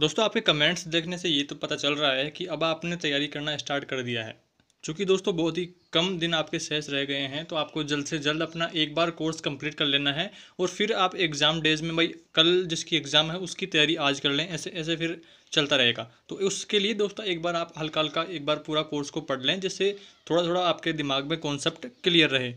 दोस्तों आपके कमेंट्स देखने से ये तो पता चल रहा है कि अब आपने तैयारी करना स्टार्ट कर दिया है चूँकि दोस्तों बहुत ही कम दिन आपके शेष रह गए हैं तो आपको जल्द से जल्द अपना एक बार कोर्स कंप्लीट कर लेना है और फिर आप एग्ज़ाम डेज में भाई कल जिसकी एग्ज़ाम है उसकी तैयारी आज कर लें ऐसे ऐसे फिर चलता रहेगा तो उसके लिए दोस्तों एक बार आप हल्का हल्का एक बार पूरा कोर्स को पढ़ लें जिससे थोड़ा थोड़ा आपके दिमाग में कॉन्सेप्ट क्लियर रहे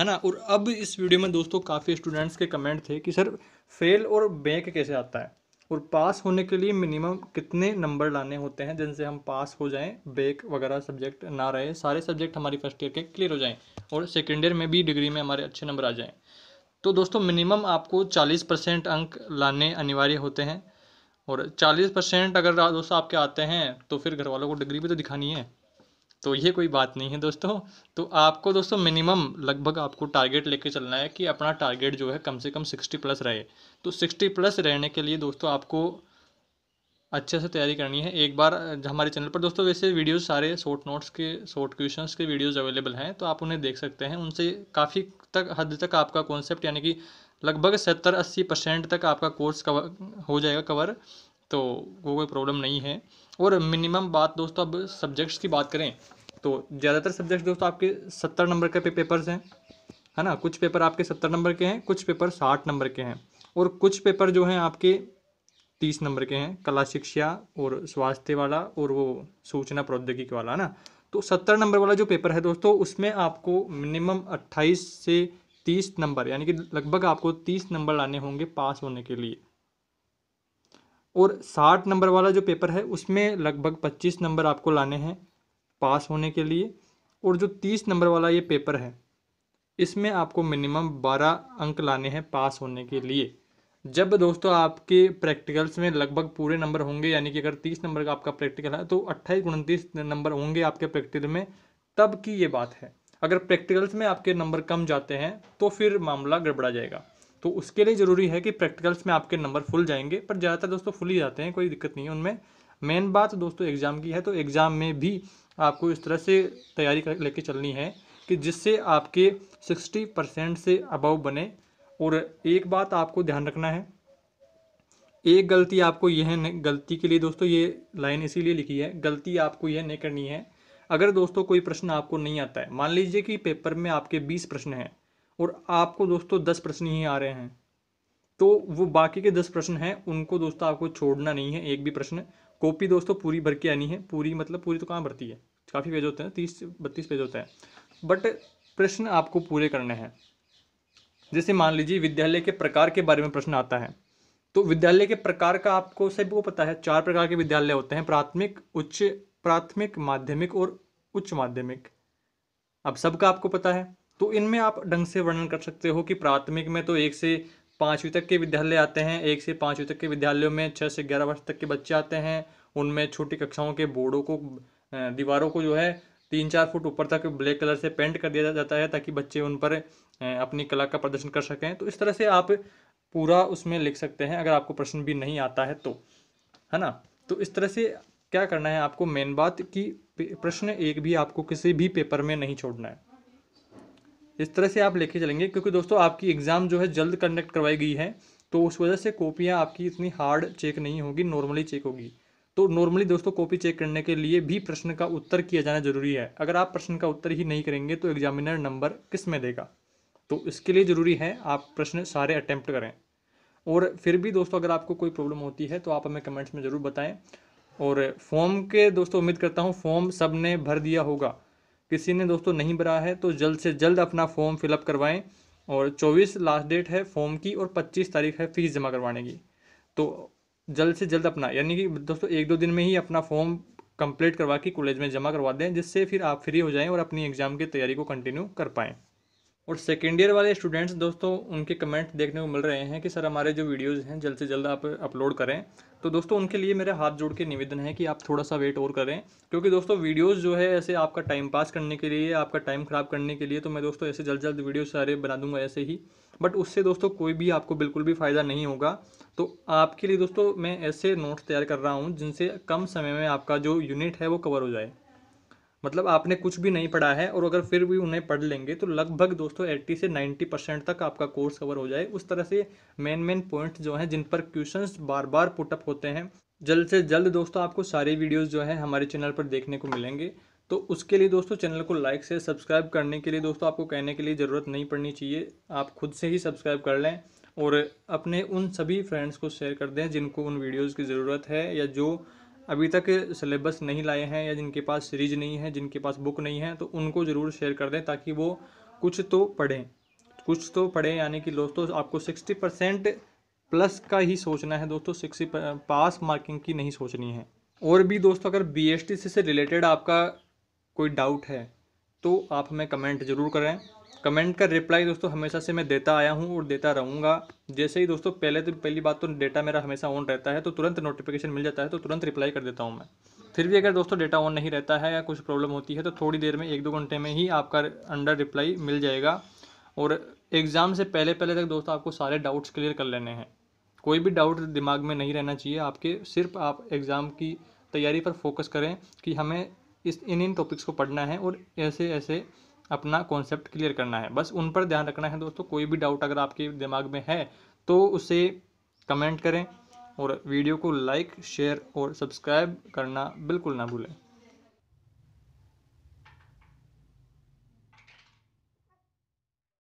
है ना और अब इस वीडियो में दोस्तों काफ़ी स्टूडेंट्स के कमेंट थे कि सर फेल और बैंक कैसे आता है और पास होने के लिए मिनिमम कितने नंबर लाने होते हैं जिनसे हम पास हो जाएं बेक वगैरह सब्जेक्ट ना रहे सारे सब्जेक्ट हमारी फर्स्ट ईयर के क्लियर हो जाएं और सेकेंड ईयर में भी डिग्री में हमारे अच्छे नंबर आ जाएं तो दोस्तों मिनिमम आपको चालीस परसेंट अंक लाने अनिवार्य होते हैं और चालीस परसेंट अगर दोस्तों आपके आते हैं तो फिर घर वालों को डिग्री भी तो दिखानी है तो ये कोई बात नहीं है दोस्तों तो आपको दोस्तों मिनिमम लगभग आपको टारगेट लेके चलना है कि अपना टारगेट जो है कम से कम सिक्सटी प्लस रहे तो सिक्सटी प्लस रहने के लिए दोस्तों आपको अच्छे से तैयारी करनी है एक बार हमारे चैनल पर दोस्तों वैसे वीडियोज़ सारे शॉर्ट नोट्स के शॉर्ट क्वेश्चंस के वीडियोज़ अवेलेबल हैं तो आप उन्हें देख सकते हैं उनसे काफ़ी तक हद तक आपका कॉन्सेप्ट यानी कि लगभग सत्तर अस्सी परसेंट तक आपका कोर्स कवर हो जाएगा कवर तो वो कोई प्रॉब्लम नहीं है और मिनिमम बात दोस्तों अब सब्जेक्ट्स की बात करें तो ज़्यादातर सब्जेक्ट दोस्तों आपके सत्तर नंबर के पे पेपर्स हैं है ना कुछ पेपर आपके सत्तर नंबर के हैं कुछ पेपर साठ नंबर के हैं और कुछ पेपर जो हैं आपके तीस नंबर के हैं कला शिक्षा और स्वास्थ्य वाला और वो सूचना प्रौद्योगिकी वाला है ना तो सत्तर नंबर वाला जो पेपर है दोस्तों उसमें आपको मिनिमम अट्ठाईस से तीस नंबर यानी कि लगभग आपको तीस नंबर लाने होंगे पास होने के लिए और साठ नंबर वाला जो पेपर है उसमें लगभग पच्चीस नंबर आपको लाने हैं पास होने के लिए और जो तीस नंबर वाला ये पेपर है इसमें आपको मिनिमम बारह अंक लाने हैं पास होने के लिए जब दोस्तों आपके प्रैक्टिकल्स में लगभग पूरे नंबर होंगे यानी कि अगर तीस नंबर का आपका प्रैक्टिकल है तो अट्ठाईस उनतीस नंबर होंगे आपके प्रैक्टिकल में तब की ये बात है अगर प्रैक्टिकल्स में आपके नंबर कम जाते हैं तो फिर मामला गड़बड़ा जाएगा तो उसके लिए ज़रूरी है कि प्रैक्टिकल्स में आपके नंबर फुल जाएंगे पर ज़्यादातर दोस्तों फुल ही जाते हैं कोई दिक्कत नहीं है उनमें मेन बात दोस्तों एग्ज़ाम की है तो एग्ज़ाम में भी आपको इस तरह से तैयारी कर लेके चलनी है कि जिससे आपके सिक्सटी परसेंट से अबव बने और एक बात आपको ध्यान रखना है एक गलती आपको यह है गलती के लिए दोस्तों ये लाइन इसीलिए लिखी है गलती आपको यह नहीं करनी है अगर दोस्तों कोई प्रश्न आपको नहीं आता है मान लीजिए कि पेपर में आपके बीस प्रश्न हैं और आपको दोस्तों दस प्रश्न ही आ रहे हैं तो वो बाकी के दस प्रश्न हैं उनको दोस्तों आपको छोड़ना नहीं है एक भी प्रश्न कॉपी दोस्तों पूरी भर के आनी है पूरी मतलब पूरी तो कहाँ भरती है काफ़ी पेज होते हैं तीस बत्तीस पेज होते हैं बट प्रश्न आपको पूरे करने हैं जैसे मान लीजिए विद्यालय के प्रकार के बारे में प्रश्न आता है तो विद्यालय के प्रकार का आपको सबको पता है चार प्रकार के विद्यालय होते हैं प्राथमिक उच्च प्राथमिक माध्यमिक और उच्च माध्यमिक अब सबका आपको पता है तो इनमें आप ढंग से वर्णन कर सकते हो कि प्राथमिक में तो एक से पाँचवीं तक के विद्यालय आते हैं एक से पाँचवीं तक के विद्यालयों में छः से ग्यारह वर्ष तक के बच्चे आते हैं उनमें छोटी कक्षाओं के बोर्डों को दीवारों को जो है तीन चार फुट ऊपर तक ब्लैक कलर से पेंट कर दिया जाता है ताकि बच्चे उन पर अपनी कला का प्रदर्शन कर सकें तो इस तरह से आप पूरा उसमें लिख सकते हैं अगर आपको प्रश्न भी नहीं आता है तो है ना तो इस तरह से क्या करना है आपको मेन बात कि प्रश्न एक भी आपको किसी भी पेपर में नहीं छोड़ना है इस तरह से आप लेके चलेंगे क्योंकि दोस्तों आपकी एग्ज़ाम जो है जल्द कंडक्ट करवाई गई है तो उस वजह से कॉपियाँ आपकी इतनी हार्ड चेक नहीं होगी नॉर्मली चेक होगी तो नॉर्मली दोस्तों कॉपी चेक करने के लिए भी प्रश्न का उत्तर किया जाना जरूरी है अगर आप प्रश्न का उत्तर ही नहीं करेंगे तो एग्जामिनर नंबर किस में देगा तो इसके लिए ज़रूरी है आप प्रश्न सारे अटैम्प्ट करें और फिर भी दोस्तों अगर आपको कोई प्रॉब्लम होती है तो आप हमें कमेंट्स में ज़रूर बताएं और फॉर्म के दोस्तों उम्मीद करता हूँ फॉर्म सब ने भर दिया होगा किसी ने दोस्तों नहीं भरा है तो जल्द से जल्द अपना फॉर्म फिलअप करवाएं और 24 लास्ट डेट है फॉर्म की और 25 तारीख है फीस जमा करवाने की तो जल्द से जल्द अपना यानी कि दोस्तों एक दो दिन में ही अपना फॉर्म कंप्लीट करवा के कॉलेज में जमा करवा दें जिससे फिर आप फ्री हो जाएं और अपनी एग्ज़ाम की तैयारी को कंटिन्यू कर पाएँ और सेकेंड ईयर वाले स्टूडेंट्स दोस्तों उनके कमेंट देखने को मिल रहे हैं कि सर हमारे जो वीडियोज़ हैं जल्द से जल्द आप अपलोड करें तो दोस्तों उनके लिए मेरे हाथ जोड़ के निवेदन है कि आप थोड़ा सा वेट और करें क्योंकि दोस्तों वीडियोस जो है ऐसे आपका टाइम पास करने के लिए आपका टाइम ख़राब करने के लिए तो मैं दोस्तों ऐसे जल्द जल्द वीडियो सारे बना दूंगा ऐसे ही बट उससे दोस्तों कोई भी आपको बिल्कुल भी फ़ायदा नहीं होगा तो आपके लिए दोस्तों मैं ऐसे नोट्स तैयार कर रहा हूँ जिनसे कम समय में आपका जो यूनिट है वो कवर हो जाए मतलब आपने कुछ भी नहीं पढ़ा है और अगर फिर भी उन्हें पढ़ लेंगे तो लगभग दोस्तों 80 से 90 परसेंट तक आपका कोर्स कवर हो जाए उस तरह से मेन मेन पॉइंट जो हैं जिन पर क्वेश्चन बार बार पुटअप होते हैं जल्द से जल्द दोस्तों आपको सारी वीडियोज़ जो है हमारे चैनल पर देखने को मिलेंगे तो उसके लिए दोस्तों चैनल को लाइक से सब्सक्राइब करने के लिए दोस्तों आपको कहने के लिए ज़रूरत नहीं पड़नी चाहिए आप खुद से ही सब्सक्राइब कर लें और अपने उन सभी फ्रेंड्स को शेयर कर दें जिनको उन वीडियोज़ की ज़रूरत है या जो अभी तक सिलेबस नहीं लाए हैं या जिनके पास सीरीज नहीं है जिनके पास बुक नहीं है तो उनको ज़रूर शेयर कर दें ताकि वो कुछ तो पढ़ें कुछ तो पढ़ें यानी कि दोस्तों आपको सिक्सटी परसेंट प्लस का ही सोचना है दोस्तों सिक्सटी पास मार्किंग की नहीं सोचनी है और भी दोस्तों अगर बी एस टी से रिलेटेड आपका कोई डाउट है तो आप हमें कमेंट ज़रूर करें कमेंट का रिप्लाई दोस्तों हमेशा से मैं देता आया हूँ और देता रहूँगा जैसे ही दोस्तों पहले तो पहली बात तो डेटा मेरा हमेशा ऑन रहता है तो तुरंत नोटिफिकेशन मिल जाता है तो तुरंत रिप्लाई कर देता हूँ मैं फिर भी अगर दोस्तों डेटा ऑन नहीं रहता है या कुछ प्रॉब्लम होती है तो थोड़ी देर में एक दो घंटे में ही आपका अंडर रिप्लाई मिल जाएगा और एग्ज़ाम से पहले पहले तक दोस्तों आपको सारे डाउट्स क्लियर कर लेने हैं कोई भी डाउट दिमाग में नहीं रहना चाहिए आपके सिर्फ आप एग्ज़ाम की तैयारी पर फोकस करें कि हमें इस इन इन टॉपिक्स को पढ़ना है और ऐसे ऐसे अपना कॉन्सेप्ट क्लियर करना है बस उन पर ध्यान रखना है दोस्तों कोई भी डाउट अगर आपके दिमाग में है तो उसे कमेंट करें और वीडियो को लाइक शेयर और सब्सक्राइब करना बिल्कुल ना भूलें